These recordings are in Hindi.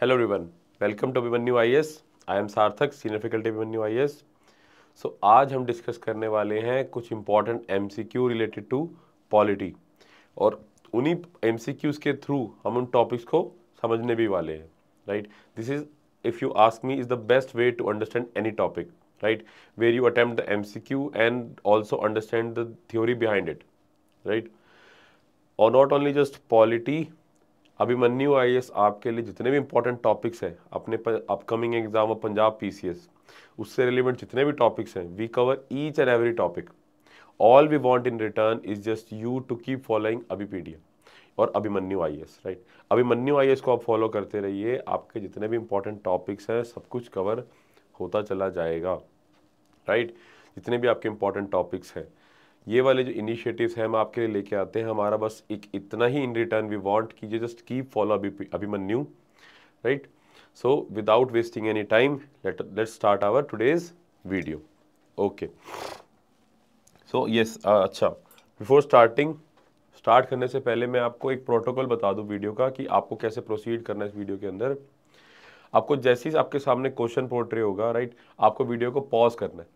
Hello welcome to welcome I S I am Sarthak senior faculty faculty I S so आज हम डिस्कस करने वाले हैं कुछ important M related to polity और उन्हीं एम के थ्रू हम उन टॉपिक्स को समझने भी वाले हैं right this is if you ask me is the best way to understand any topic right where you attempt C Q and also understand the theory behind it right और not only just polity Abhimanyu I आपके लिए जितने भी इंपॉर्टेंट टॉपिक्स हैं अपने अपकमिंग एग्जाम और पंजाब एस उससे रिलेवेंट जितने भी टॉपिक्स हैं we cover each and every topic all we want in return is just you to keep following Abhipedia और Abhimanyu I right Abhimanyu I को आप फॉलो करते रहिए आपके जितने भी इंपॉर्टेंट टॉपिक्स हैं सब कुछ कवर होता चला जाएगा राइट right? जितने भी आपके इंपॉर्टेंट टॉपिक्स हैं ये वाले जो इनिशिएटिव्स हैं हम आपके लिए लेके आते हैं हमारा बस एक इतना ही इन रिटर्न वी वांट कीजिए you just keep follow Abhimanyu right so without wasting any time let let start our today's video okay so yes अच्छा बिफोर स्टार्टिंग स्टार्ट करने से पहले मैं आपको एक प्रोटोकॉल बता दूँ वीडियो का कि आपको कैसे प्रोसीड करना है इस वीडियो के अंदर आपको जैसे ही आपके सामने क्वेश्चन पोर्ट्रे होगा राइट आपको वीडियो को पॉज करना है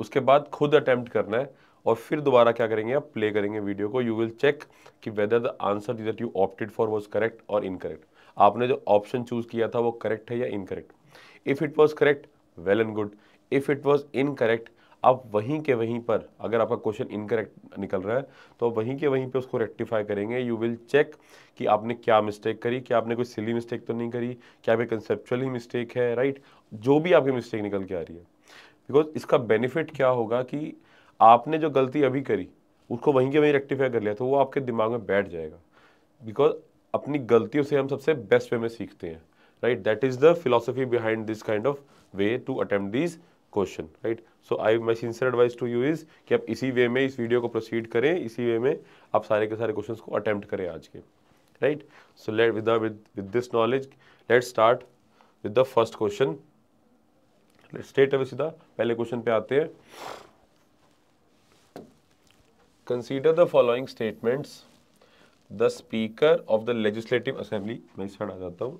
उसके बाद खुद अटैम्प्ट करना है और फिर दोबारा क्या करेंगे आप प्ले करेंगे वीडियो को यू विल चेक कि whether the answer that you opted for was correct और इनकरेक्ट आपने जो ऑप्शन चूज किया था वो करेक्ट है या incorrect if it was correct well and good if it was incorrect आप वहीं के वहीं पर अगर आपका क्वेश्चन इनकरेक्ट निकल रहा है तो वहीं के वहीं पे उसको रेक्टिफाई करेंगे यू विल चेक कि आपने क्या मिस्टेक करी क्या आपने कोई सिली मिस्टेक तो नहीं करी क्या भी कंसेप्चुअल ही मिस्टेक है राइट जो भी आपकी मिस्टेक निकल के आ रही है बिकॉज इसका बेनिफिट क्या होगा कि आपने जो गलती अभी करी उसको वहीं के वहीं रेक्टिफाई कर लिया तो वो आपके दिमाग में बैठ जाएगा बिकॉज अपनी गलतियों से हम सबसे बेस्ट वे में सीखते हैं right that is the philosophy behind this kind of way to attempt this question right so I my sincere advice to you is कि आप इसी वे में इस वीडियो को प्रोसीड करें इसी वे में आप सारे के सारे क्वेश्चन को अटैम्प्ट करें आज के right so let with with this knowledge let start with the first question state अभी सीधा पहले क्वेश्चन पे आते हैं consider the following statements the speaker of the legislative assembly मैं इस आ जाता हूँ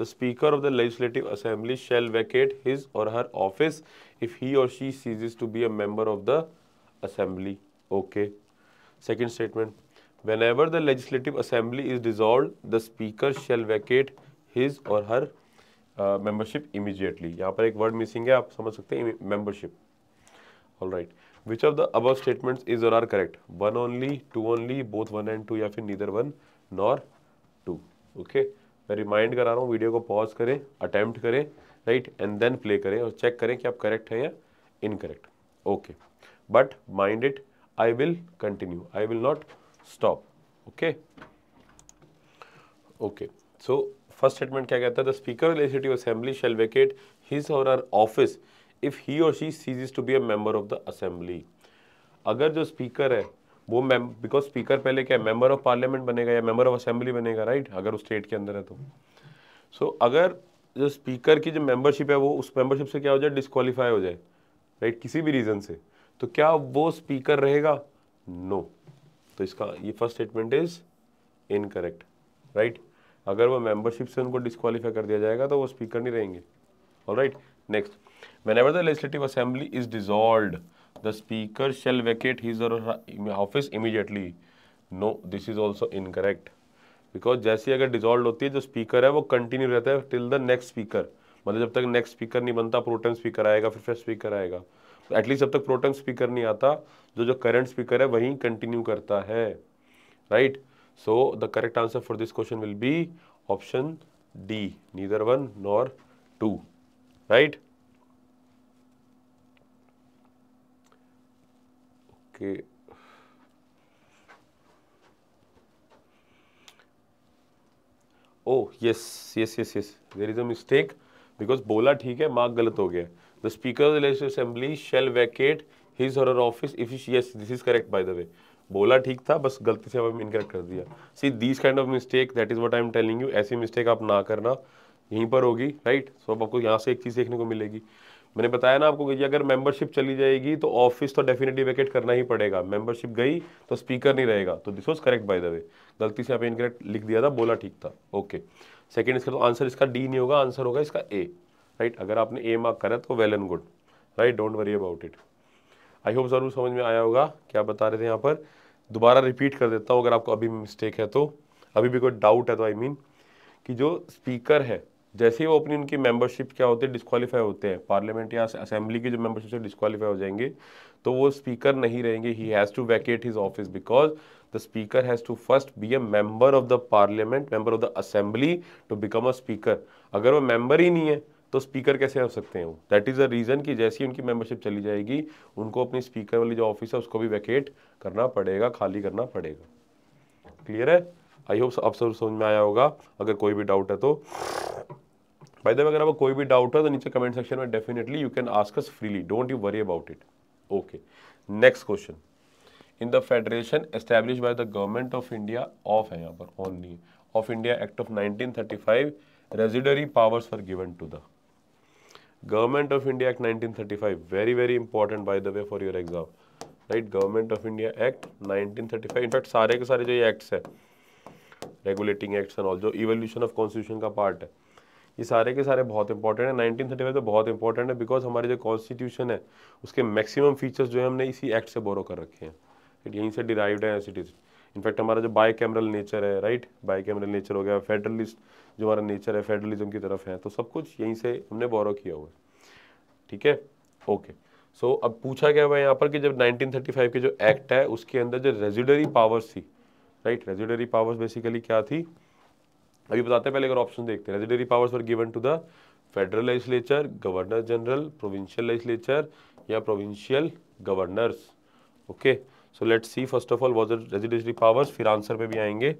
the speaker of the legislative assembly shall vacate his or her office if he or she ceases to be a member of the assembly okay second statement whenever the legislative assembly is dissolve the speaker shall vacate his or her membership immediately यहाँ पर एक वर्ड मिसिंग है आप समझ सकते हैं membership all right which of the above statement is और are correct one only two only both one and two या फिर neither one nor two okay मैं रिमाइंड करा रहा हूँ वीडियो को पॉज करें अटैम्प्ट करें राइट एंड देन प्ले करें और चेक करें कि आप करेक्ट हैं या incorrect okay but mind it I will continue I will not stop okay okay so first statement क्या कहता है the speaker of legislative assembly shall vacate his or her office if he or she ceases to be a member of the assembly अगर जो स्पीकर है वो मैम बिकॉज स्पीकर पहले क्या है मेंबर ऑफ पार्लियामेंट बनेगा या मेंबर ऑफ असेंबली बनेगा राइट right? अगर उस स्टेट के अंदर है तो सो so, अगर जो स्पीकर की जो मेंबरशिप है वो उस मेंबरशिप से क्या हो जाए डिस्कवालीफाई हो जाए राइट right? किसी भी रीज़न से तो क्या वो स्पीकर रहेगा नो no. तो इसका ये first statement is incorrect right अगर वो मेंबरशिप से उनको डिस्कवालीफाई कर दिया जाएगा तो वो स्पीकर नहीं रहेंगे और right next whenever the legislative assembly is dissolved the speaker shall vacate his or her office immediately no this is also incorrect because जैसी अगर डिजॉल्व होती है जो स्पीकर है वो कंटिन्यू रहता है टिल द नेक्स्ट स्पीकर मतलब जब तक नेक्स्ट स्पीकर नहीं बनता प्रोटेन स्पीकर आएगा फिर फ्रेश स्पीकर आएगा एटलीस्ट जब तक प्रोटेन स्पीकर नहीं आता जो जो करंट स्पीकर है वहीं कंटिन्यू करता है right so the correct answer for this question will be option D neither one nor two right कि oh yes yes yes yes there is a mistake because बोला ठीक है मार्क गलत हो गया the speaker assembly shall vacate his और office if yes this is correct by the way बोला ठीक था बस गलती से हमें इनकरेक्ट कर दिया see this kind of mistake that is what I am telling you ऐसी मिस्टेक आप ना करना यहीं पर होगी राइट सो अब आपको यहाँ से एक चीज़ देखने को मिलेगी मैंने बताया ना आपको कि अगर मेंबरशिप चली जाएगी तो ऑफिस तो डेफिनेटली वैकेट करना ही पड़ेगा मेंबरशिप गई तो स्पीकर नहीं रहेगा तो this was correct by the way गलती से आप इनकरेक्ट लिख दिया था बोला ठीक था ओके सेकेंड इसका तो आंसर इसका डी नहीं होगा आंसर होगा इसका ए राइट अगर आपने ए मार्क करा तो well and good right don't worry about it I hope ज़रूर समझ में आया होगा क्या बता रहे थे यहाँ पर दोबारा रिपीट कर देता हूँ अगर आपको अभी मिस्टेक है तो अभी भी कोई डाउट है तो आई I मीन mean, कि जो स्पीकर है जैसे ही वो अपनी उनकी मेंबरशिप क्या होते हैं डिस्कालीफाई होते हैं पार्लियामेंट या असेंबली की जो मेंबरशिप से डिस्कालीफाई हो जाएंगे तो वो स्पीकर नहीं रहेंगे he has to vacate his office because the speaker has to first be a member of the Parliament member of the assembly to become a speaker अगर वो मेंबर ही नहीं है तो स्पीकर कैसे हो सकते हैं दैट इज़ अ रीज़न कि ही उनकी मेंबरशिप चली जाएगी उनको अपनी स्पीकर वाली जो ऑफिस है उसको भी वैकेट करना पड़ेगा खाली करना पड़ेगा क्लियर है आई होप अब सब समझ में आया होगा अगर कोई भी डाउट है तो बाय द वे अगर आपको कोई भी डाउट हो तो नीचे कमेंट सेक्शन में definitely you can ask us freely don't you worry about it okay next question in the federation establish by the government of India of है यहाँ पर ऑन नहीं of India act of 1935 residuary powers for given to the government of India act 1935 very very important by the way for your exam right government of India act 1935 in fact सारे के सारे जो ये एक्ट्स है रेगुलेटिंग एक्ट्स एंड ऑल जो इवोल्यूशन ऑफ कॉन्स्टिट्यूशन का पार्ट है ये सारे के सारे बहुत इंपॉर्टेंट है नाइनटीन थर्टी फाइव तो बहुत इंपॉर्टेंट है बिकॉज हमारे जो कॉन्स्टिट्यूशन है उसके मैक्सिमम फीचर्स जो है हमने इसी एक्ट से बोरो कर रखे हैं यहीं से डिराइव्ड है एसिड इनफैक्ट हमारा जो बाई कैमरल नेचर है राइट बाई कैमरल नेचर हो गया फेडरलिस्ट जो हमारा नेचर है फेडरलिज्म की तरफ है तो सब कुछ यहीं से हमने बोरो किया हुआ है ठीक है ओके सो अब पूछा गया हुआ है यहाँ पर कि जब फाइव के जो एक्ट है उसके अंदर जो रेजिडरी पावर्स थी राइट रेजिडरी पावर्स बेसिकली क्या थी अभी बताते हैं पहले अगर ऑप्शन देखते हैं residuary powers were given to the federal legislature governor general provincial legislature या provincial governors okay so let see first of all was residuary powers फिर आंसर पे भी आएंगे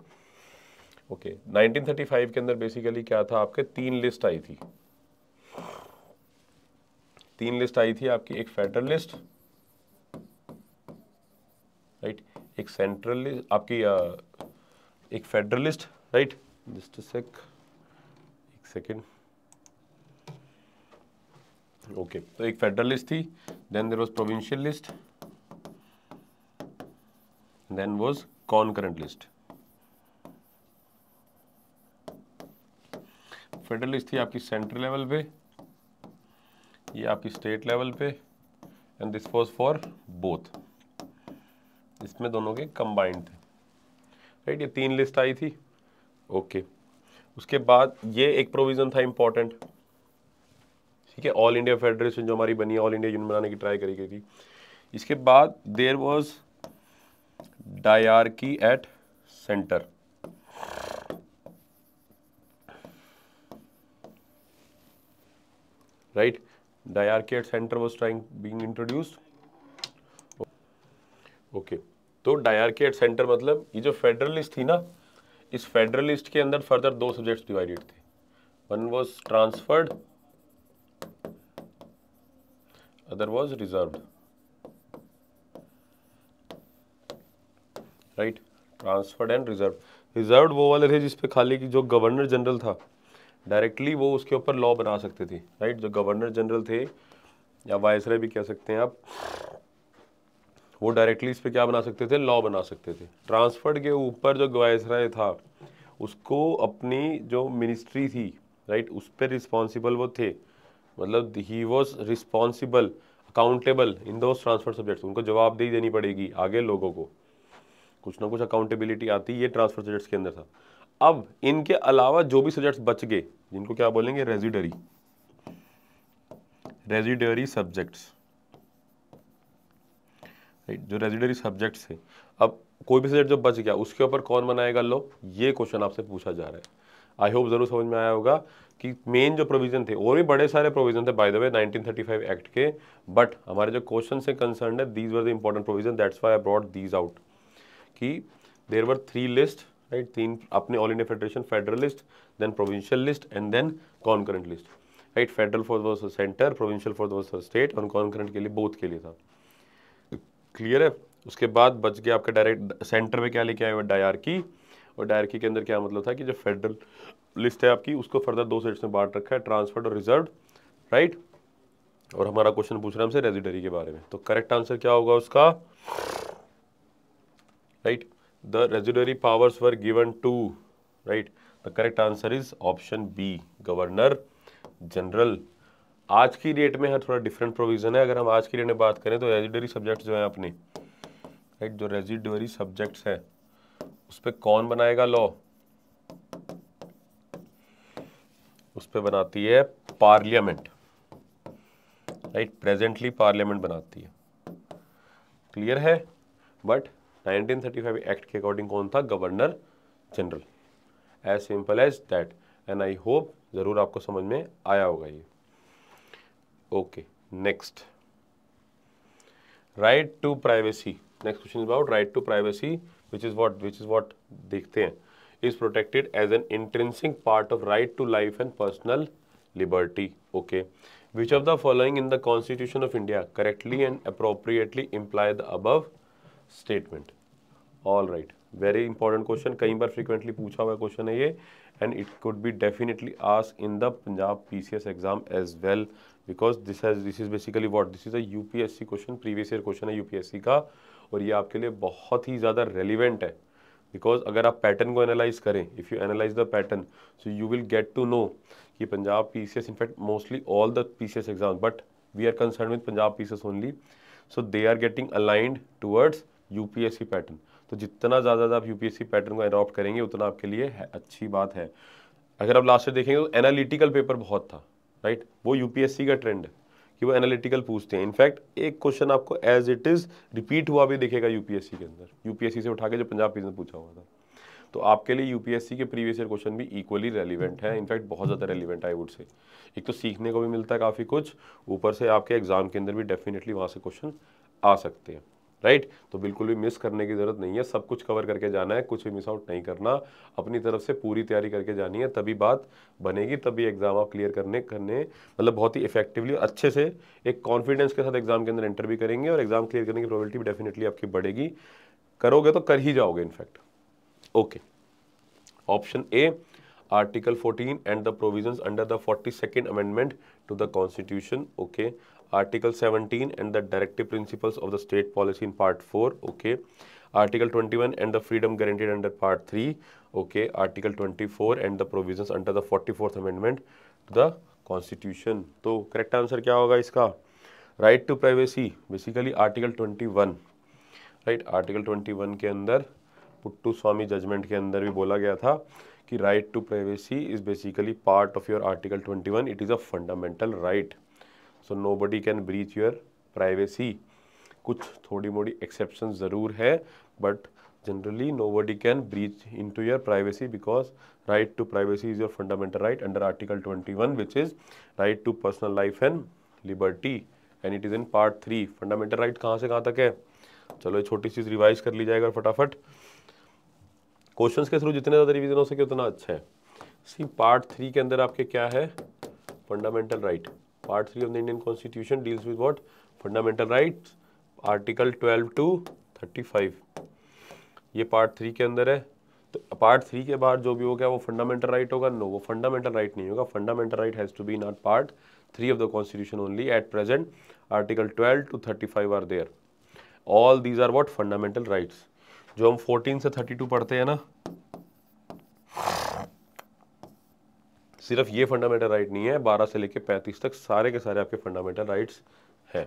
ओके okay, 1935 के अंदर बेसिकली क्या था आपके तीन लिस्ट आई थी तीन लिस्ट आई थी आपकी एक फेडरल लिस्ट राइट एक सेंट्रल लिस्ट आपकी एक federalist list right just sec एक सेकेंड ओके okay, तो एक फेडरल लिस्ट थी then there was provincial list then was con list federal list थी आपकी सेंट्रल लेवल पे ये आपकी स्टेट लेवल पे and this was for both इसमें दोनों के कंबाइंड थे राइट ये तीन लिस्ट आई थी ओके उसके बाद ये एक प्रोविज़न था इम्पॉर्टेंट ठीक है ऑल इंडिया फेडरेशन जो हमारी बनी है ऑल इंडिया यूनियन बनाने की ट्राई करी गई थी इसके बाद there was dyarchy at centre right dyarchy at centre was trying being introduced okay तो डायरकी एट सेंटर मतलब ये जो फेडरलिस्ट थी ना इस फेडरल लिस्ट के अंदर फर्दर दो सब्जेक्ट्स डिवाइडेड थे one was transferred other was reserved right transferred and reserve reserve वो वाले थे जिसपे खाली की जो गवर्नर जनरल था डायरेक्टली वो उसके ऊपर लॉ बना सकते थे राइट right? जो गवर्नर जनरल थे या वायसराय भी कह सकते हैं आप वो डायरेक्टली इस पर क्या बना सकते थे लॉ बना सकते थे ट्रांसफर्ड के ऊपर जो गवासराय था उसको अपनी जो मिनिस्ट्री थी राइट उस पर रिस्पॉन्सिबल वो थे मतलब he was responsible accountable in दो ट्रांसफर सब्जेक्ट्स उनको जवाबदेही देनी पड़ेगी आगे लोगों को कुछ ना कुछ अकाउंटेबिलिटी आती ये ट्रांसफर सब्जेक्ट्स के अंदर था अब इनके अलावा जो भी सब्जेक्ट्स बच गए जिनको क्या बोलेंगे रेजिडरी रेजिडरी सब्जेक्ट्स राइट जो रेजिडरी सब्जेक्ट्स थे अब कोई भी सब्जेक्ट जो बच गया उसके ऊपर कौन बनाएगा लो ये क्वेश्चन आपसे पूछा जा रहा है आई होप जरूर समझ में आया होगा कि मेन जो प्रोविजन थे और भी बड़े सारे प्रोविजन थे बाय द वे 1935 एक्ट के बट हमारे जो क्वेश्चन से कंसर्न है these were the important provision that's why I brought these out कि there were three list right तीन अपने all India federation federal list then provincial list and then concurrent list right federal for centre provincial for the state और कॉन्करेंट के लिए बोथ के लिए था क्लियर है उसके बाद बच गया आपका डायरेक्ट सेंटर में क्या लेके आए हुए डायर की और डायर की के अंदर क्या मतलब था कि जो फेडरल लिस्ट है आपकी उसको फर्दर दो सेट्स में बांट रखा है ट्रांसफर्ड और रिजर्व राइट और हमारा क्वेश्चन पूछ रहा है हमसे रेजिडरी के बारे में तो करेक्ट आंसर क्या होगा उसका right the residuary powers were given to right the correct answer is option B governor general आज की डेट में है थोड़ा डिफरेंट प्रोविज़न है अगर हम आज की डेट में बात करें तो रेजिडरी सब्जेक्ट जो है अपने राइट जो रेजिडरी सब्जेक्ट्स है उस पर कौन बनाएगा लॉ उस पर बनाती है पार्लियामेंट राइट प्रेजेंटली पार्लियामेंट बनाती है क्लियर है बट 1935 एक्ट के अकॉर्डिंग कौन था governor general as simple as that and I hope ज़रूर आपको समझ में आया होगा ये okay next right to privacy next question about right to privacy which is what which is what देखते हैं is protected as an intrinsic part of right to life and personal liberty okay which of the following in the constitution of India correctly and appropriately imply the above statement all right very important question कई बार फ्रिक्वेंटली पूछा हुआ क्वेश्चन है ये and it could be definitely आस in the Punjab P C S exam as well because this has this is basically what this is a UPSC question previous year question है यूपीएससी का और ये आपके लिए बहुत ही ज़्यादा रेलिवेंट है बिकॉज अगर आप पैटर्न को एनालाइज करें if you analyse the pattern so you will get to know कि Punjab P C S in fact mostly all the P C S exam but we are concern with Punjab P C S only so they are getting aligned towards U P S C pattern तो जितना ज़्यादा आप U P S C pattern को अडॉप्ट करेंगे उतना आपके लिए अच्छी बात है अगर आप लास्ट ईयर देखेंगे तो एनालिटिकल पेपर बहुत था राइट वो यूपीएससी का ट्रेंड है कि वो एनालिटिकल पूछते हैं इनफैक्ट एक क्वेश्चन आपको एज इट इज़ रिपीट हुआ भी दिखेगा यूपीएससी के अंदर यूपीएससी से उठा के जो पंजाब पीस में पूछा हुआ था तो आपके लिए यूपीएससी के प्रीवियस ईयर क्वेश्चन भी इक्वली रेलिवेंट है इनफैक्ट बहुत ज़्यादा रेलिवेंट आई वुड से एक तो सीखने को भी मिलता है काफ़ी कुछ ऊपर से आपके एग्ज़ाम के अंदर भी डेफिनेटली वहाँ से क्वेश्चन आ सकते हैं राइट तो बिल्कुल भी मिस करने की ज़रूरत नहीं है सब कुछ कवर करके जाना है कुछ भी मिस आउट नहीं करना अपनी तरफ से पूरी तैयारी करके जानी है तभी बात बनेगी तभी एग्ज़ाम आप क्लियर करने करने मतलब बहुत ही इफेक्टिवली अच्छे से एक कॉन्फिडेंस के साथ एग्ज़ाम के अंदर एंटर भी करेंगे और एग्ज़ाम क्लियर करने की प्रॉबिलिटी भी डेफिनेटली आपकी बढ़ेगी करोगे तो कर ही जाओगे in fact okay option A fourteen 14 the provision under the forty 42nd amendment to the constitution okay article 17 and the directive principles of the state policy in part 4 okay article 21 and the freedom guaranteed under part 3 okay article 24 and the provisions under the 44th amendment to the constitution तो करेक्ट आंसर क्या होगा इसका right to privacy basically article 21 right article 21 के अंदर पुट्टू स्वामी जजमेंट के अंदर भी बोला गया था कि right to privacy is basically part of your article 21 it is a fundamental right so nobody can breach your privacy कुछ थोड़ी मोड़ी एक्सेप्शन ज़रूर है but generally nobody can breach into your privacy because right to privacy is your fundamental right under article twenty one which is right to personal life and liberty and it is in part three fundamental right कहाँ से कहाँ तक है चलो ये छोटी चीज़ रिवाइज कर ली जाएगा फटाफट क्वेश्चंस के थ्रू जितने ज़्यादा रिविजन हो सके उतना अच्छा है सी पार्ट थ्री के अंदर आपके क्या है fundamental right right. Part three of the Indian constitution deals with what fundamental right article twelve to thirty five ये पार्ट थ्री के अंदर है तो पार्ट थ्री के बाद जो भी होगा वो फंडामेंटल राइट होगा नो वो फंडामेंटल राइट नहीं होगा fundamental right has to be not part three of the constitution only at present article twelve to thirty five are there all these are what fundamental rights जो हम फोर्टीन से थर्टी टू पढ़ते हैं ना सिर्फ ये फंडामेंटल राइट नहीं है बारह से लेकर पैंतीस तक सारे के सारे आपके फंडामेंटल राइट्स हैं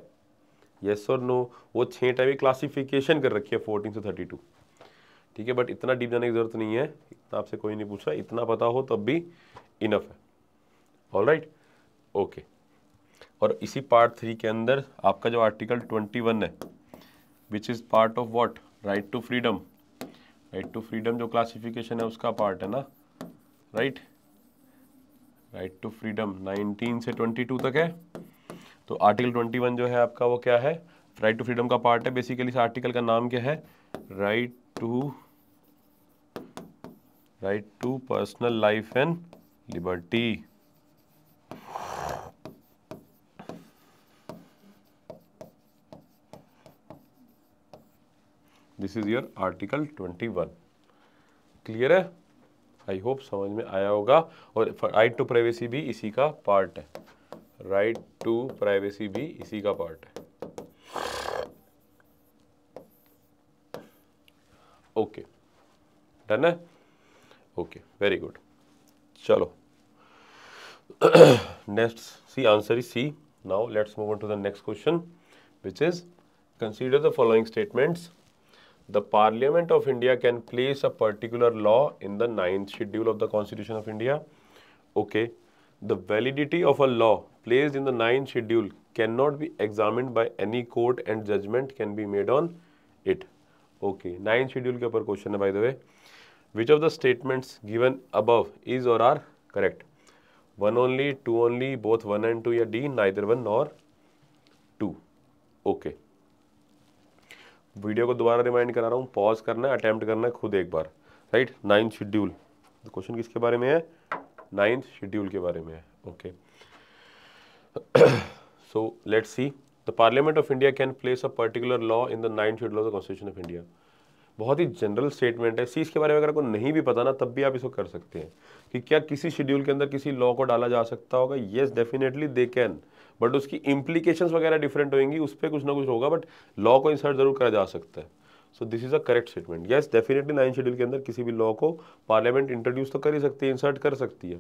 येस और नो वो छः टाइप की क्लासीफिकेशन कर रखी है फोर्टीन से थर्टी टू ठीक है बट इतना डीप जाने की ज़रूरत नहीं है इतना आपसे कोई नहीं पूछा इतना पता हो तब भी इनफ है ऑल राइट ओके और इसी पार्ट थ्री के अंदर आपका जो आर्टिकल ट्वेंटी वन है which is part of what right to freedom right to freedom जो क्लासिफिकेशन है उसका पार्ट है ना right right? Right to freedom 19 से 22 तक है तो आर्टिकल 21 जो है आपका वो क्या है राइट टू फ्रीडम का पार्ट है बेसिकली इस आर्टिकल का नाम क्या है right to right to personal life and liberty this is your article 21 clear है आई होप समझ में आया होगा और राइट टू प्राइवेसी भी इसी का पार्ट है राइट टू प्राइवेसी भी इसी का पार्ट है ओके डन है ओके वेरी गुड चलो next C answer is C now let's move on to the next question which is consider the following statements the Parliament of India can place a particular law in the ninth schedule of the Constitution of India. Okay. The validity of a law placed in the ninth schedule cannot be examined by any court and judgment can be made on it. Okay. Ninth schedule के ऊपर question है by the way. Which of the statements given above is or are correct? One only, two only, both one and two or D, neither one nor two. Okay. Video को दोबारा रिमाइंड करा रहा हूँ पॉज करना है अटैम्प्ट करना है खुद एक बार राइट नाइन्थ शेड्यूल तो क्वेश्चन किसके बारे में है नाइन्थ शेड्यूल के बारे में है okay so let's see the parliament of India can place a particular law in the ninth schedule of the constitution of India बहुत ही जनरल स्टेटमेंट है सी इसके बारे में अगर आपको नहीं भी पता ना तब भी आप इसको कर सकते हैं कि क्या किसी शेड्यूल के अंदर किसी लॉ को डाला जा सकता होगा yes definitely they can but उसकी इम्प्लीकेशन वगैरह डिफरेंट होंगी उस पर कुछ ना कुछ होगा बट लॉ को इंसर्ट जरूर करा जा सकता है so this is a correct statement yes definitely nine schedule के अंदर किसी भी लॉ को पार्लियामेंट इंट्रोड्यूस तो कर ही सकती है इंसर्ट कर सकती है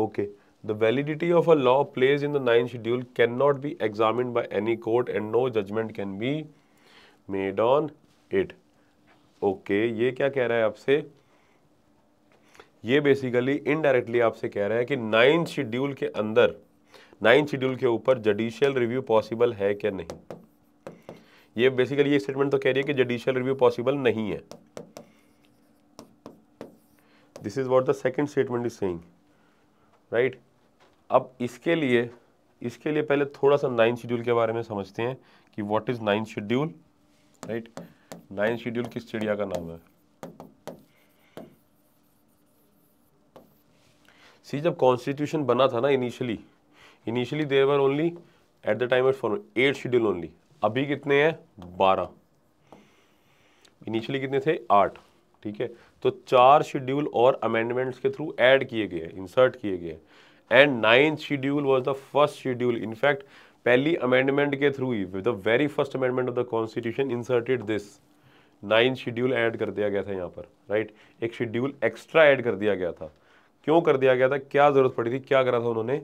okay the validity of a law placed in the nine schedule can not be examine by any court and no judgement can be made on it okay ये क्या कह रहा है आपसे ये बेसिकली इनडायरेक्टली आपसे कह रहा है कि नाइन्थ शेड्यूल के अंदर नाइन शेड्यूल के ऊपर जडिशियल रिव्यू पॉसिबल है क्या नहीं ये बेसिकली ये स्टेटमेंट तो कह रही है कि जडिशियल रिव्यू पॉसिबल नहीं है this is what the second statement is saying right अब इसके लिए इसके लिए पहले थोड़ा सा नाइन शेड्यूल के बारे में समझते हैं कि what is nine schedule right nine schedule किस चिड़िया का नाम है सी जब कॉन्स्टिट्यूशन बना था ना initially initially there were only at the time of eight schedule only अभी कितने हैं बारह इनिशियली कितने थे आठ ठीक है तो चार शेड्यूल और अमेंडमेंट्स के थ्रू ऐड किए गए इंसर्ट किए गए and ninth schedule was the first schedule in fact पहली अमेंडमेंट के थ्रू ही with the very first amendment of the constitution inserted this nine schedule add कर दिया गया था यहाँ पर राइट right? एक शेड्यूल एक्स्ट्रा ऐड कर दिया गया था क्यों कर दिया गया था क्या जरूरत पड़ी थी क्या करा था उन्होंने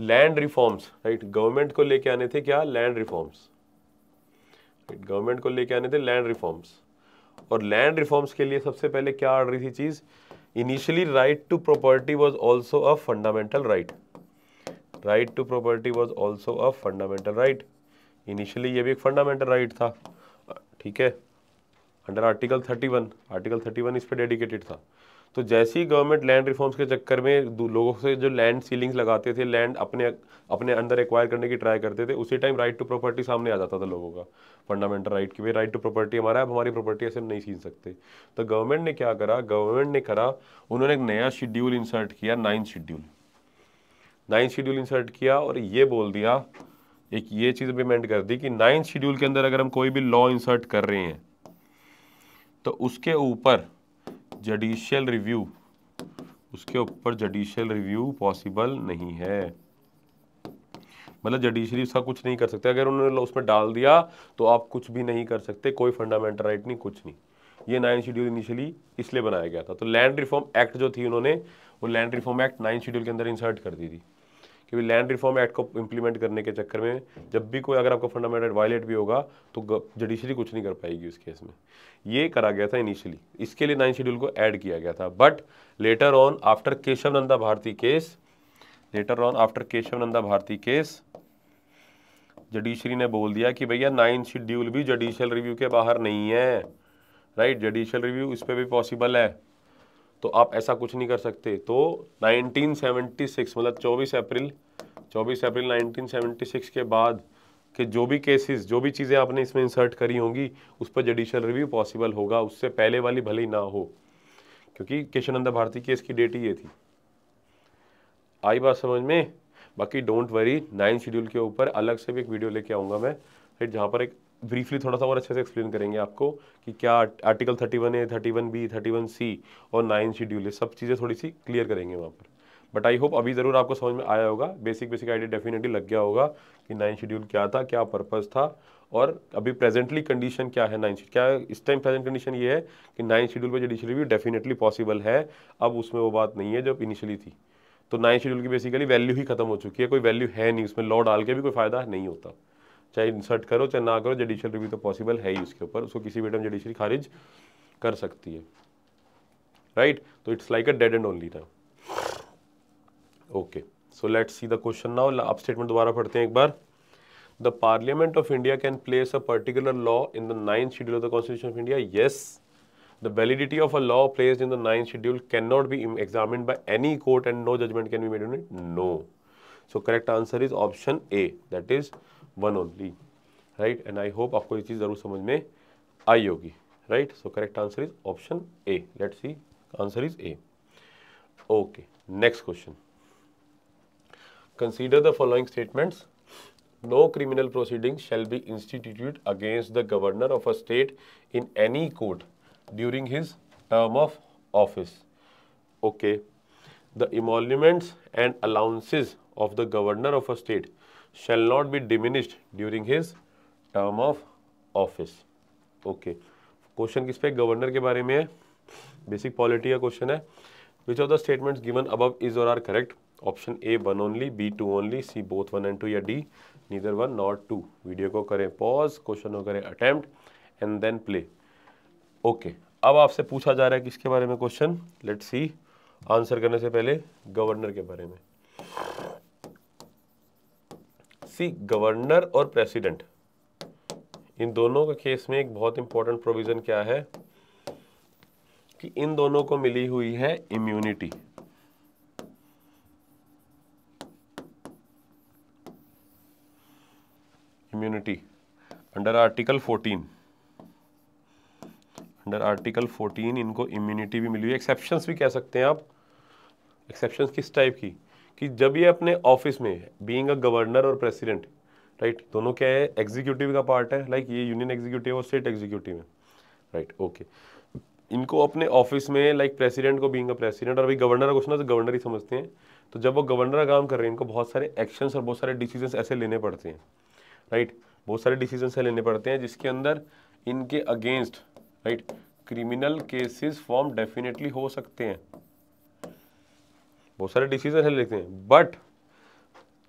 लैंड रिफॉर्म्स राइट गवर्नमेंट को लेके आने थे क्या लैंड रिफॉर्म्स राइट गवर्नमेंट को लेके आने थे लैंड रिफॉर्म्स और लैंड रिफॉर्म्स के लिए सबसे पहले क्या आ रही थी चीज़ initially right to property was also a fundamental right right to property was also a fundamental right initially ये भी एक फंडामेंटल राइट right था ठीक है अंडर आर्टिकल 31 आर्टिकल 31 इस पर डेडिकेटेड था तो जैसे ही गवर्नमेंट लैंड रिफॉर्म्स के चक्कर में लोगों से जो लैंड सीलिंग्स लगाते थे लैंड अपने अपने अंदर एक्वायर करने की ट्राई करते थे उसी टाइम राइट टू प्रॉपर्टी सामने आ जाता था लोगों का फंडामेंटल राइट की भाई राइट टू प्रॉपर्टी हमारा अब हमारी प्रॉपर्टी ऐसे नहीं छीन सकते तो गवर्नमेंट ने क्या करा गवर्नमेंट ने करा उन्होंने एक नया शेड्यूल इंसर्ट किया ninth schedule ninth schedule insert किया और ये बोल दिया एक ये चीज़ पेमेंट कर दी कि नाइन्थ शेड्यूल के अंदर अगर हम कोई भी लॉ इंसर्ट कर रहे हैं तो उसके ऊपर जडिशियल रिव्यू उसके ऊपर जडिशियल रिव्यू पॉसिबल नहीं है मतलब जडिशरी उसका कुछ नहीं कर सकते अगर उन्होंने उसमें डाल दिया तो आप कुछ भी नहीं कर सकते कोई फंडामेंटल राइट नहीं कुछ नहीं ये नाइन शेड्यूल इनिशियली इसलिए बनाया गया था तो लैंड रिफॉर्म एक्ट जो थी उन्होंने वो land reform act nine schedule के अंदर इंसर्ट कर दी थी क्योंकि लैंड रिफॉर्म एक्ट को इम्प्लीमेंट करने के चक्कर में जब भी कोई अगर आपको फंडामेंटल वायलेट भी होगा तो जुडिशरी कुछ नहीं कर पाएगी उस केस में ये करा गया था इनिशियली इसके लिए नाइन शेड्यूल को ऐड किया गया था but later on after Kesavananda Bharati case later on after Kesavananda Bharati case judiciary ने बोल दिया कि भैया नाइन शेड्यूल भी जुडिशियल रिव्यू के बाहर नहीं है राइट जुडिशियल रिव्यू इस पर भी पॉसिबल है तो आप ऐसा कुछ नहीं कर सकते तो 1976 मतलब 24 अप्रैल 24 अप्रैल 1976 के बाद के जो भी केसेस जो भी चीज़ें आपने इसमें इंसर्ट करी होंगी उस पर जुडिशल रिव्यू पॉसिबल होगा उससे पहले वाली भले ही ना हो क्योंकि केशवानंदा भारती केस की डेट ही ये थी आई बात समझ में बाकी डोंट वरी नाइन शेड्यूल के ऊपर अलग से भी एक वीडियो लेके आऊँगा मैं फिर जहाँ पर एक ब्रीफली थोड़ा सा और अच्छे से एक्सप्लेन करेंगे आपको कि क्या article thirty one A thirty one B thirty one C और नाइन शेड्यूल ये सब चीज़ें थोड़ी सी क्लियर करेंगे वहाँ पर बट आई होप अभी ज़रूर आपको समझ में आया होगा बेसिक बेसिक आइडिया डेफिनेटली लग गया होगा कि नाइन शेड्यूल क्या था क्या पर्पज़ था और अभी प्रेजेंटली कंडीशन क्या है नाइन क्या इस टाइम प्रेजेंट कंडीशन ये है कि नाइन शेड्यूल पर जुडिशल रिव्यू डेफिनेटली पॉसिबल है अब उसमें वो बात नहीं है जब इनिशियली थी तो नाइन शेड्यूल की बेसिकली वैल्यू ही खत्म हो चुकी है कोई वैल्यू है नहीं उसमें लॉ डाल के भी कोई फ़ायदा नहीं होता चाहे इंसर्ट करो चाहे ना करो जुडिशियल रिव्यू तो पॉसिबल है ही उसके ऊपर उसको किसी भी टाइम जुडिशरी खारिज कर सकती है राइट right? तो it's like a dead end only time okay so let see the question now आप स्टेटमेंट दोबारा पढ़ते हैं एक बार the parliament of India can place a particular law in the ninth schedule of the constitution of India yes the validity of a law place in the the schedule can not be examine by any court and no judgement can be made in it no so correct answer is option A that is one only right and I hope आपको ये चीज़ जरूर समझ में आई होगी right so correct answer is option A let see answer is A okay next question consider the following statements no criminal proceeding shall be institute against the governor of a state in any court during his term of office okay the emoluments and allowances of the governor of a state shall not be diminished during his term of office okay question किस पे गवर्नर के बारे में है बेसिक पॉलिटी का क्वेश्चन है which of the statements given अब इज और are correct option A one only B two only C both one and two या D neither one not two video को करें पॉज क्वेश्चन को करें attempt and then play okay अब आपसे पूछा जा रहा है किसके बारे में क्वेश्चन लेट सी आंसर करने से पहले गवर्नर के बारे में सी गवर्नर और प्रेसिडेंट इन दोनों के केस में एक बहुत इंपॉर्टेंट प्रोविज़न क्या है कि इन दोनों को मिली हुई है immunity immunity under article 14 under article 14 इनको इम्यूनिटी भी मिली हुई एक्सेप्शन भी कह सकते हैं आप एक्सेप्शन किस टाइप की कि जब ये अपने ऑफिस में बींग अ गवर्नर और प्रेसिडेंट राइट दोनों क्या है एग्जीक्यूटिव का पार्ट है लाइक like ये यूनियन एग्जीक्यूटिव और स्टेट एग्जीक्यूटिव है राइट right, ओके okay. इनको अपने ऑफिस में लाइक like प्रेसिडेंट को बींग अ प्रेसिडेंट और अभी गवर्नर का क्वेश्चन तो गवर्नर ही समझते हैं तो जब वो गवर्नर काम कर रहे हैं इनको बहुत सारे एक्शन और बहुत सारे डिसीजन ऐसे लेने पड़ते हैं राइट right? बहुत सारे डिसीजन ऐसे लेने पड़ते हैं जिसके अंदर इनके against right criminal cases form definitely हो सकते हैं बहुत सारे डिसीजन है लेते हैं बट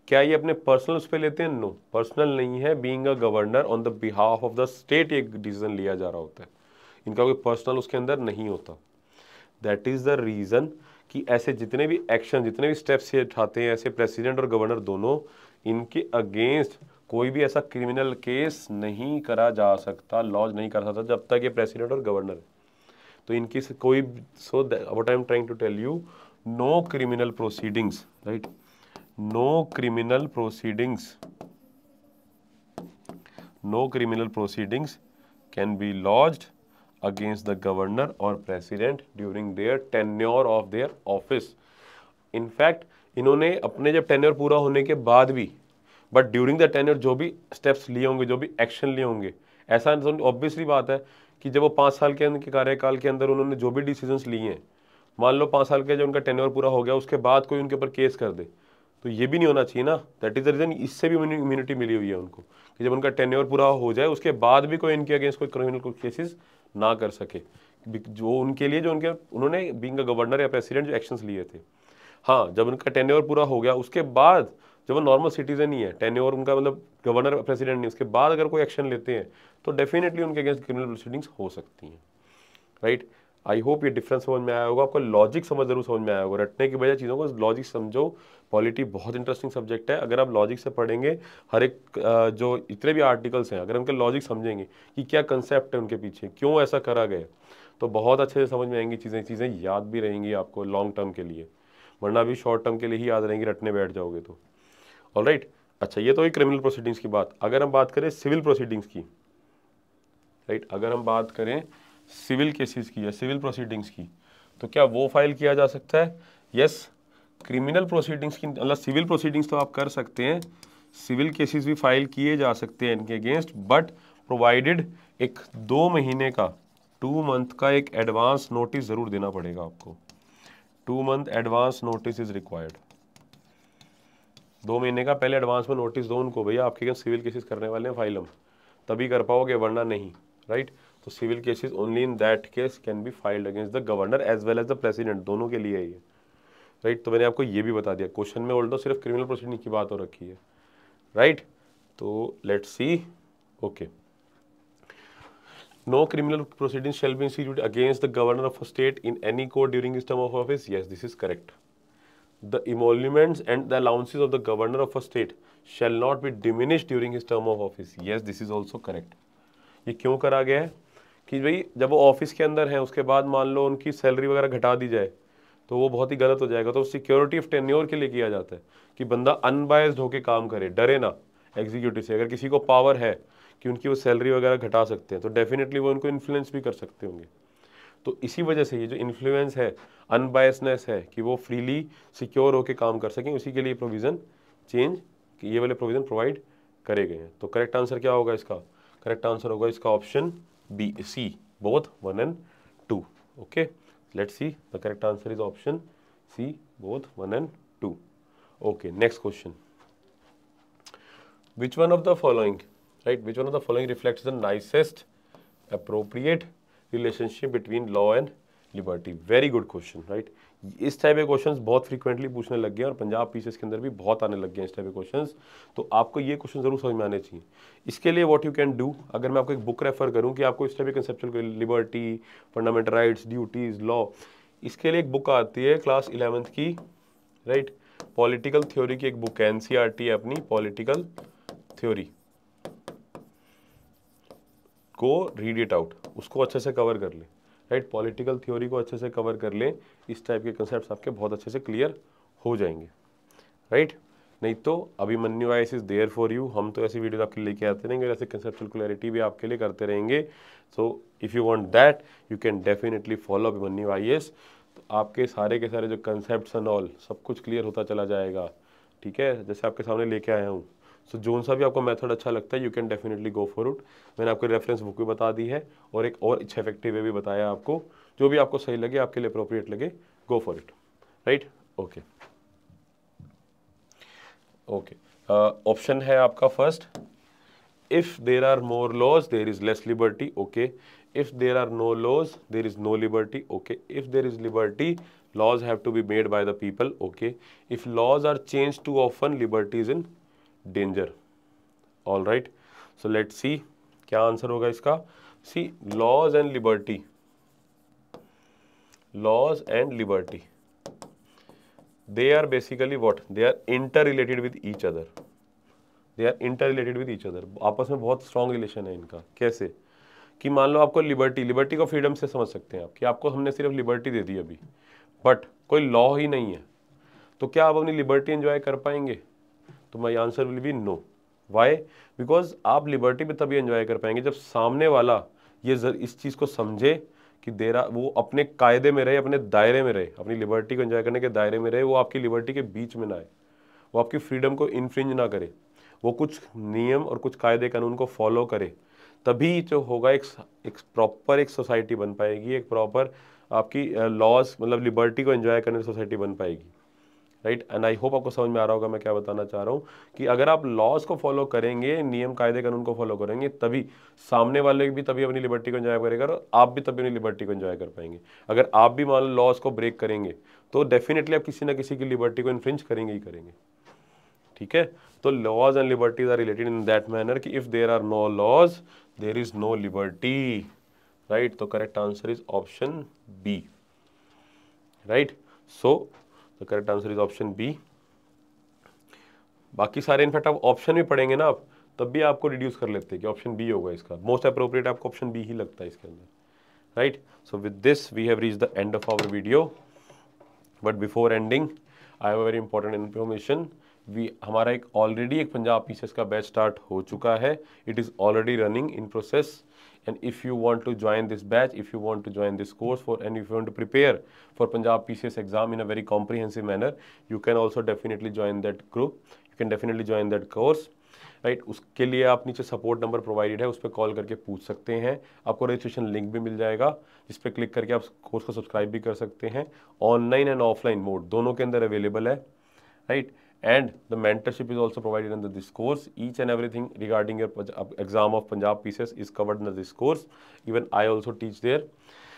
क्या ये अपने पर्सनल उस पर लेते हैं नो no. पर्सनल नहीं है being a governor on the behalf of the state एक डिसीजन लिया जा रहा होता है इनका कोई पर्सनल उसके अंदर नहीं होता दैट इज़ द रीज़न कि ऐसे जितने भी एक्शन जितने भी स्टेप्स ये उठाते हैं ऐसे प्रेसिडेंट और गवर्नर दोनों इनके अगेंस्ट कोई भी ऐसा क्रिमिनल केस नहीं करा जा सकता लॉज नहीं कर सकता जब तक ये प्रेसिडेंट और गवर्नर है तो इनकी कोई so what I am trying to tell you no criminal proceedings right no criminal proceedings no criminal proceedings can be lodged against the governor or president during their tenure of their office in fact इन्होंने अपने जब टेन्योर पूरा होने के बाद भी बट ड्यूरिंग द टेन्योर जो भी स्टेप्स लिए होंगे जो भी एक्शन लिए होंगे ऐसा ऑब्वियसली बात है कि जब वो पाँच साल के अंदर के कार्यकाल के अंदर उन्होंने जो भी डिसीजंस लिए हैं मान लो पाँच साल के जो उनका टेन्योर पूरा हो गया उसके बाद कोई उनके ऊपर केस कर दे तो ये भी नहीं होना चाहिए ना दैट इज़ द रीज़न इससे भी इम्यूनिटी मिली हुई है उनको कि जब उनका टेन्योर पूरा हो जाए उसके बाद भी कोई इनके अगेंस्ट कोई क्रिमिनल केसेस ना कर सके जो उनके लिए जो उनके उन्होंने बींग गवर्नर या प्रेसिडेंट जो एक्शंस लिए थे हाँ जब उनका टेन्योर पूरा हो गया उसके बाद जब वो नॉर्मल सिटीजन ही है टेन्योर उनका मतलब गवर्नर प्रेसिडेंट नहीं उसके बाद अगर कोई एक्शन लेते हैं तो डेफिनेटली उनके अगेंस्ट क्रिमिनल प्रोसीडिंग्स हो सकती हैं राइट right? आई होप ये डिफरेंस समझ में आया होगा आपको लॉजिक समझ जरूर समझ में आया होगा रटने की बजाय चीज़ों को लॉजिक समझो पॉलिटी बहुत इंटरेस्टिंग सब्जेक्ट है अगर आप लॉजिक से पढ़ेंगे हर एक जो इतने भी आर्टिकल्स हैं अगर उनके लॉजिक समझेंगे कि क्या कंसेप्ट है उनके पीछे क्यों ऐसा करा गया तो बहुत अच्छे से समझ में आएंगी चीज़ें चीज़ें याद भी रहेंगी आपको लॉन्ग टर्म के लिए वरना अभी शॉर्ट टर्म के लिए ही याद रहेंगी रटने बैठ जाओगे तो ऑल right. अच्छा ये तो एक क्रिमिनल प्रोसीडिंग्स की बात अगर हम बात करें सिविल प्रोसीडिंग्स की राइट right? अगर हम बात करें सिविल केसेस की या सिविल प्रोसीडिंग्स की तो क्या वो फाइल किया जा सकता है यस क्रिमिनल प्रोसीडिंग्स की मतलब सिविल प्रोसीडिंग्स तो आप कर सकते हैं सिविल केसेस भी फाइल किए जा सकते हैं इनके अगेंस्ट बट प्रोवाइडेड एक दो महीने का टू मंथ का एक एडवांस नोटिस ज़रूर देना पड़ेगा आपको two month advance notice is required दो महीने का पहले एडवांस में नोटिस दो उनको भैया आपके सिविल केसेस करने वाले हैं फाइल हम तभी कर पाओगे वरना नहीं राइट right? तो civil cases only in that case can be filed against the governor as well as the president दोनों के लिए ही है राइट तो मैंने आपको ये भी बता दिया क्वेश्चन में ओल्ड सिर्फ क्रिमिनल प्रोसीडिंग की बात हो रखी है राइट तो let see okay no criminal proceeding shall be institute against the governor of a state in any court during this term of office yes this is correct the emoluments and the allowances of the governor of a state shall not be diminish during his term of office yes this is also correct ये क्यों करा गया है कि भाई जब वो ऑफिस के अंदर हैं उसके बाद मान लो उनकी सैलरी वगैरह घटा दी जाए तो वो बहुत ही गलत हो जाएगा तो सिक्योरिटी ऑफ टेन्योर के लिए किया जाता है कि बंदा अनबायस्ड होकर काम करे डरे ना एग्जीक्यूटिव से अगर किसी को पावर है कि उनकी वो सैलरी वगैरह घटा सकते हैं तो डेफिनेटली वो उनको इन्फ्लुएंस भी कर सकते होंगे तो इसी वजह से ये जो इन्फ्लुएंस है अनबायसनेस है कि वो फ्रीली सिक्योर होकर काम कर सकें उसी के लिए प्रोविज़न चेंज ये वाले प्रोविज़न प्रोवाइड करे गए हैं तो करेक्ट आंसर क्या होगा इसका करेक्ट आंसर होगा इसका option B, C, both 1 and 2. Okay. Let's see. The correct answer is option C, both 1 and 2. Okay. Next question. Which one of the following, right? Which one of the following reflects the nicest appropriate relationship between law and liberty? Very good question, right? इस टाइप के क्वेश्चंस बहुत फ्रीक्वेंटली पूछने लग गए हैं और पंजाब पीसेस के अंदर भी बहुत आने लग गए हैं इस टाइप के क्वेश्चंस तो आपको ये क्वेश्चन जरूर समझ में आने चाहिए इसके लिए व्हाट यू कैन डू अगर मैं आपको एक बुक रेफर करूँ कि आपको इस टाइप के conceptual liberty fundamental rights duties law इसके लिए एक बुक आती है क्लास इलेवंथ की राइट पॉलिटिकल थ्योरी की एक बुक है एन e है अपनी पॉलिटिकल थ्योरी को रीड इट आउट उसको अच्छे से कवर कर ले राइट पॉलिटिकल थ्योरी को अच्छे से कवर कर लें इस टाइप के कंसेप्ट आपके बहुत अच्छे से क्लियर हो जाएंगे राइट नहीं तो Abhimanyu IAS is there for you हम तो ऐसी वीडियो आपके लेके आते रहेंगे ऐसे कंसेप्चुअल क्लैरिटी भी आपके लिए करते रहेंगे so if you want that you can definitely follow Abhimanyu I तो आपके सारे के सारे जो कंसेप्ट एंड ऑल सब कुछ क्लियर होता चला जाएगा ठीक है जैसे आपके सामने लेके आया हूँ सो जोन सा भी आपको मेथड अच्छा लगता है you can definitely go for it मैंने आपको रेफरेंस बुक भी बता दी है और एक और अच्छा इफेक्टिव वे भी बताया आपको जो भी आपको सही लगे आपके लिए अप्रोप्रिएट लगे go for it right okay okay option है आपका first if there are more laws there is less liberty okay if there are no laws there is no liberty okay if there is liberty laws have to be made by the people okay if laws are change to often liberty is in danger all right so let see क्या आंसर होगा इसका C laws and liberty laws and liberty they are basically what they are interrelated with each other they are interrelated with each other आपस में बहुत स्ट्रॉन्ग रिलेशन है इनका कैसे कि मान लो आपको लिबर्टी लिबर्टी को फ्रीडम से समझ सकते हैं आप कि आपको हमने सिर्फ लिबर्टी दे दी अभी बट कोई लॉ ही नहीं है तो क्या आप अपनी लिबर्टी एंजॉय कर पाएंगे तो my answer will be no why because आप लिबर्टी में तभी इंजॉय कर पाएंगे जब सामने वाला ये जर, इस चीज़ को समझे कि देरा वो अपने कायदे में रहे अपने दायरे में रहे अपनी लिबर्टी को इन्जॉय करने के दायरे में रहे वो आपकी लिबर्टी के बीच में ना आए वो आपकी फ्रीडम को इन्फ्रिंज ना करे वो कुछ नियम और कुछ कायदे कानून को फॉलो करे तभी जो होगा एक एक प्रॉपर एक सोसाइटी बन पाएगी एक प्रॉपर आपकी लॉज uh, मतलब लिबर्टी को एंजॉय करने सोसाइटी बन पाएगी राइट एंड आई होप आपको समझ में आ रहा होगा मैं क्या बताना चाह रहा हूँ कि अगर आप लॉज को फॉलो करेंगे नियम कायदे कानून को फॉलो करेंगे तभी सामने वाले भी तभी अपनी लिबर्टी को इन्जॉय करेगा और आप भी तभी अपनी लिबर्टी को इन्जॉय कर पाएंगे अगर आप भी मान लो लॉज को ब्रेक करेंगे तो डेफिनेटली आप किसी ना किसी की लिबर्टी को इन्फ्रिंज करेंगे ही करेंगे ठीक है तो laws and liberties are related in that manner कि if there are no laws there is no liberty right तो correct answer is option B right so तो correct answer is option B बाकी सारे इनफैक्ट आप ऑप्शन भी पढ़ेंगे ना आप तब भी आपको रिड्यूस कर लेते हैं कि ऑप्शन बी होगा इसका मोस्ट अप्रोप्रिएट आपको ऑप्शन बी ही लगता है इसके अंदर right so with this we have reach the end of our video but before ending I have very important information we हमारा एक ऑलरेडी एक पंजाब पीसेस का बैच स्टार्ट हो चुका है it is already running in process and if you want to join this batch, if you want to join this course for and if you want to prepare for Punjab PCS exam in a very comprehensive manner, you can also definitely join that group. You can definitely join that course. Right right, उसके लिए आप नीचे सपोर्ट नंबर प्रोवाइडेड है उस पर कॉल करके पूछ सकते हैं आपको रजिस्ट्रेशन लिंक भी मिल जाएगा जिस पर क्लिक करके आप कोर्स को सब्सक्राइब भी कर सकते हैं ऑनलाइन एंड ऑफलाइन मोड दोनों के अंदर अवेलेबल है right right? and the mentorship is also provided under this course. Each and everything regarding your uh, exam of Punjab pieces is covered under this course. Even I also teach there.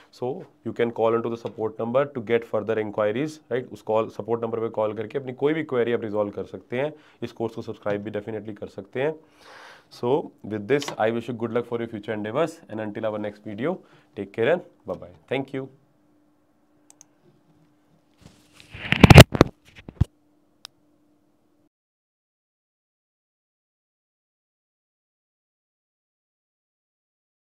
So you can call into the support number to get further inquiries, right? Us call support number pe call karke apni koi bhi query ab resolve kar sakte hain. Is course ko subscribe bhi definitely kar sakte hain. So with this, I wish you good luck for your future endeavors. And until our next video, take care and bye bye. Thank you.